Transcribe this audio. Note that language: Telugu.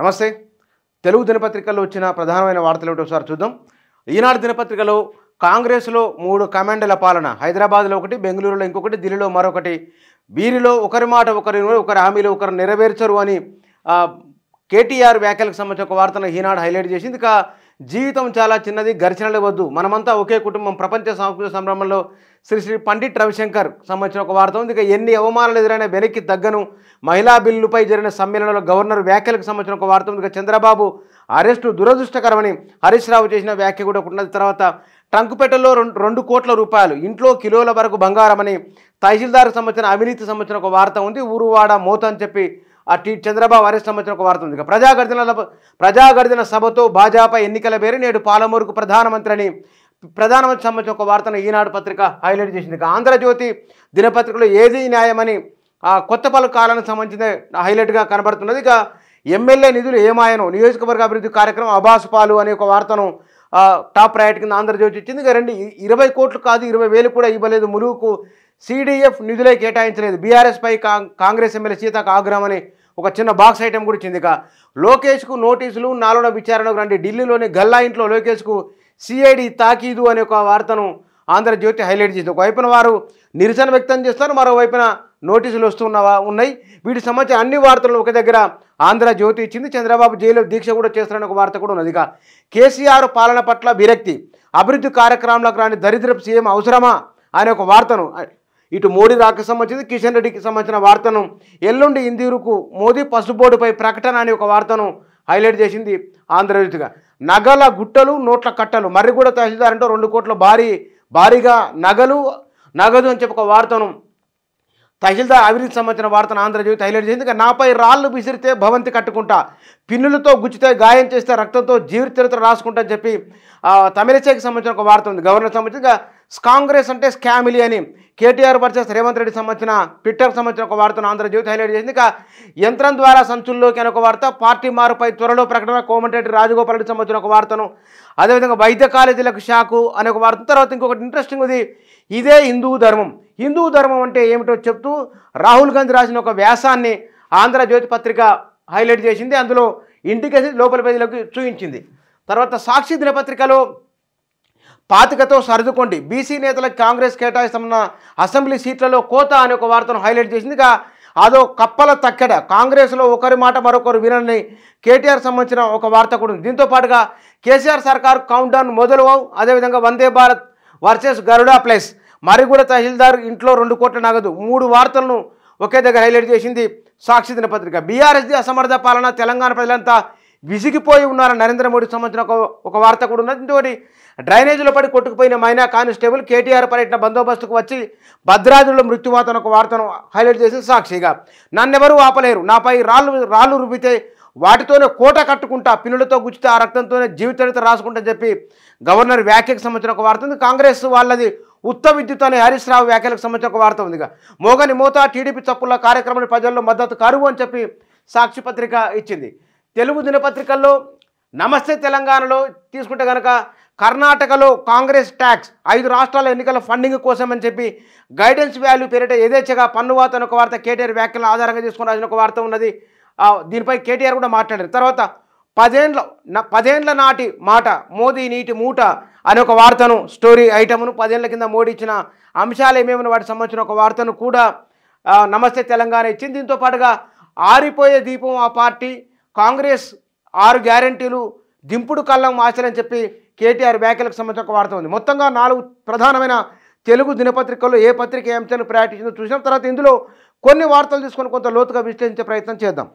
నమస్తే తెలుగు దినపత్రికల్లో వచ్చిన ప్రధానమైన వార్తలు ఏమిటో ఒకసారి చూద్దాం ఈనాడు దినపత్రికలో కాంగ్రెస్లో మూడు కమాండర్ల పాలన హైదరాబాద్లో ఒకటి బెంగళూరులో ఇంకొకటి ఢిల్లీలో మరొకటి వీరిలో ఒకరి మాట ఒకరి ఒకరి హామీలు ఒకరు నెరవేర్చరు అని కేటీఆర్ వ్యాఖ్యలకు సంబంధించిన ఒక వార్తను ఈనాడు హైలైట్ చేసింది ఇంకా జీవితం చాలా చిన్నది ఘర్షణలు వద్దు మనమంతా ఒకే కుటుంబం ప్రపంచ సాంస్కృతిక సంభ్రమంలో శ్రీ శ్రీ పండిట్ రవిశంకర్ సంబంధించిన ఒక వార్త ఉంది ఇక ఎన్ని అవమానాలు ఎదురైన వెనక్కి తగ్గను మహిళా బిల్లుపై జరిగిన సమ్మేళనంలో గవర్నర్ వ్యాఖ్యలకు సంబంధించిన ఒక వార్త ఉంది ఇక చంద్రబాబు అరెస్టు దురదృష్టకరమని హరీష్ రావు చేసిన వ్యాఖ్య కూడా ఉన్నది తర్వాత ట్రంకుపేటలో రెండు రెండు కోట్ల రూపాయలు ఇంట్లో కిలోల వరకు బంగారమని తహసీల్దార్కు సంబంధించిన అవినీతి సంబంధించిన ఒక వార్త ఉంది ఊరువాడ మోత అని చెప్పి ఆ టీ చంద్రబాబు అరెస్ట్ సంబంధించిన ఒక వార్త ఉంది ప్రజాగర్జన ప్రజాగర్జన సభతో భాజపా ఎన్నికల పేరు నేడు పాలమూరుకు ప్రధానమంత్రి అని ప్రధానమంత్రి సంబంధించిన ఒక వార్తను ఈనాడు పత్రిక హైలైట్ చేసింది ఆంధ్రజ్యోతి దినపత్రికలో ఏది న్యాయమని ఆ కొత్త పలు కాలానికి సంబంధించిన హైలైట్గా కనబడుతున్నది ఇక ఎమ్మెల్యే నిధులు ఏమాయను నియోజకవర్గ అభివృద్ధి కార్యక్రమం అబాస్ పాలు అనే ఒక వార్తను టాప్ ప్రయారిటీ కింద ఆంధ్రజ్యోతి వచ్చింది రండి రెండు ఇరవై కోట్లు కాదు ఇరవై వేలు కూడా ఇవ్వలేదు ములుగుకు సీడీఎఫ్ నిధులే కేటాయించలేదు బీఆర్ఎస్పై కాంగ్రెస్ ఎమ్మెల్యే సీతకు ఆగ్రహం అని ఒక చిన్న బాక్స్ ఐటెం కూడా ఇచ్చింది ఇక లోకేష్కు నోటీసులు నాలుగున విచారణకు రండి ఢిల్లీలోని గల్లా ఇంట్లో లోకేష్కు సిఐడి తాకీదు అనే ఒక వార్తను ఆంధ్రజ్యోతి హైలైట్ చేసింది ఒకవైపున వారు నిరసన వ్యక్తం చేస్తారు మరోవైపున నోటీసులు వస్తున్నవా ఉన్నాయి వీటి సంబంధించిన అన్ని వార్తలను ఒక దగ్గర ఆంధ్ర జ్యోతి ఇచ్చింది చంద్రబాబు జైలు దీక్ష కూడా చేస్తారని ఒక వార్త కూడా ఉన్నది ఇక కేసీఆర్ పాలన పట్ల విరక్తి అభివృద్ధి కార్యక్రమాలకు రాని దరిద్రపు సీఎం అవసరమా అనే ఒక వార్తను ఇటు మోడీ రాక సంబంధించి కిషన్ రెడ్డికి సంబంధించిన వార్తను ఎల్లుండి ఇందిరుకు మోదీ పసుబోర్డుపై ప్రకటన అనే ఒక వార్తను హైలైట్ చేసింది ఆంధ్రజ్యోతిగా నగల గుట్టలు నోట్ల కట్టలు కూడా తహసీల్దార్ అంటూ రెండు కోట్ల భారీ భారీగా నగలు నగదు అని చెప్పి ఒక వార్తను తహసీల్దార్ అవినీతి సంబంధించిన వార్తను ఆంధ్రజ్యోతి హైలైట్ చేసింది నాపై రాళ్ళు విసిరితే భవంతి కట్టుకుంటా పిన్నులతో గుచ్చితే గాయం చేస్తే రక్తంతో జీవిత చరిత్ర రాసుకుంటా అని చెప్పి తమిళచేకి సంబంధించిన ఒక వార్త ఉంది గవర్నర్ సంబంధించిన కాంగ్రెస్ అంటే స్కామిలీ అని కేటీఆర్ వర్సెస్ రేవంత్ రెడ్డి సంబంధించిన ట్విట్టర్ సంబంధించిన ఒక వార్తను ఆంధ్రజ్యోతి హైలైట్ చేసింది ఇక యంత్రం ద్వారా సంచుల్లోకి అని ఒక వార్త పార్టీ మారుపై త్వరలో ప్రకటన కోమటిరెడ్డి రాజగోపాల్ రెడ్డి సంబంధించిన ఒక వార్తను అదేవిధంగా వైద్య కాలేజీలకు షాకు అనే ఒక వార్త తర్వాత ఇంకొకటి ఇంట్రెస్టింగ్ ఉంది ఇదే హిందూ ధర్మం హిందూ ధర్మం అంటే ఏమిటో చెప్తూ రాహుల్ గాంధీ రాసిన ఒక వ్యాసాన్ని ఆంధ్రజ్యోతి పత్రిక హైలైట్ చేసింది అందులో ఇంటికేసి లోపల ప్రజలకు చూపించింది తర్వాత సాక్షి దినపత్రికలో పాతికతో సర్దుకోండి బీసీ నేతలకు కాంగ్రెస్ కేటాయిస్తామన్న అసెంబ్లీ సీట్లలో కోత అనే ఒక వార్తను హైలైట్ చేసింది అదో కప్పల తక్కెడ కాంగ్రెస్లో ఒకరి మాట మరొకరు వినని కేటీఆర్ సంబంధించిన ఒక వార్త కూడా ఉంది దీంతో పాటుగా కేసీఆర్ సర్కార్ కౌంట్ డౌన్ అదేవిధంగా వందే భారత్ వర్సెస్ గరుడా ప్లస్ మరిగూడ తహసీల్దార్ ఇంట్లో రెండు కోట్ల నగదు మూడు వార్తలను ఒకే దగ్గర హైలైట్ చేసింది సాక్షి దినపత్రిక బీఆర్ఎస్ది అసమర్థ పాలన తెలంగాణ ప్రజలంతా విసిగిపోయి ఉన్నారు నరేంద్ర మోడీ సంబంధించిన ఒక ఒక వార్త కూడా ఉన్నది ఉన్నటువంటి డ్రైనేజీలో పడి కొట్టుకుపోయిన మైనా కానిస్టేబుల్ కేటీఆర్ పర్యటన బందోబస్తుకు వచ్చి భద్రాద్రిలో మృత్యువాత ఒక వార్తను హైలైట్ చేసిన సాక్షిగా నన్నెవరూ ఆపలేరు నాపై రాళ్ళు రాళ్ళు రుబ్బితే వాటితోనే కోట కట్టుకుంటా పిన్నులతో గుచ్చితే ఆ రక్తంతోనే జీవితరిత రాసుకుంటా చెప్పి గవర్నర్ వ్యాఖ్యకు సంబంధించిన ఒక వార్త ఉంది కాంగ్రెస్ వాళ్ళది ఉత్త విద్యుత్ అనే హరీష్ రావు వ్యాఖ్యలకు సంబంధించిన ఒక వార్త ఉందిగా మోగని మోతా టీడీపీ చప్పుల కార్యక్రమాన్ని ప్రజల్లో మద్దతు కరువు అని చెప్పి సాక్షి పత్రిక ఇచ్చింది తెలుగు దినపత్రికల్లో నమస్తే తెలంగాణలో తీసుకుంటే కనుక కర్ణాటకలో కాంగ్రెస్ ట్యాక్స్ ఐదు రాష్ట్రాల ఎన్నికల ఫండింగ్ కోసం అని చెప్పి గైడెన్స్ వాల్యూ పేరిట యథేచ్ఛగా పన్ను వార్త ఒక వార్త కేటీఆర్ వ్యాఖ్యలను ఆధారంగా తీసుకుని రాసిన ఒక వార్త ఉన్నది దీనిపై కేటీఆర్ కూడా మాట్లాడారు తర్వాత పదేండ్ల పదేండ్ల నాటి మాట మోదీ నీటి మూట అనే ఒక వార్తను స్టోరీ ఐటమ్ను పదేళ్ల కింద మోడీ ఇచ్చిన అంశాలు ఏమేమైనా వాటికి సంబంధించిన ఒక వార్తను కూడా నమస్తే తెలంగాణ ఇచ్చింది దీంతో పాటుగా ఆరిపోయే దీపం ఆ పార్టీ కాంగ్రెస్ ఆరు గ్యారంటీలు దింపుడు కళ్ళం మార్చాలని చెప్పి కేటీఆర్ వ్యాఖ్యలకు సంబంధించి ఒక వార్త ఉంది మొత్తంగా నాలుగు ప్రధానమైన తెలుగు దినపత్రికల్లో ఏ పత్రిక ఏ అంశాన్ని ప్రయాణించిందో చూసిన తర్వాత ఇందులో కొన్ని వార్తలు తీసుకొని కొంత లోతుగా విశ్లేషించే ప్రయత్నం చేద్దాం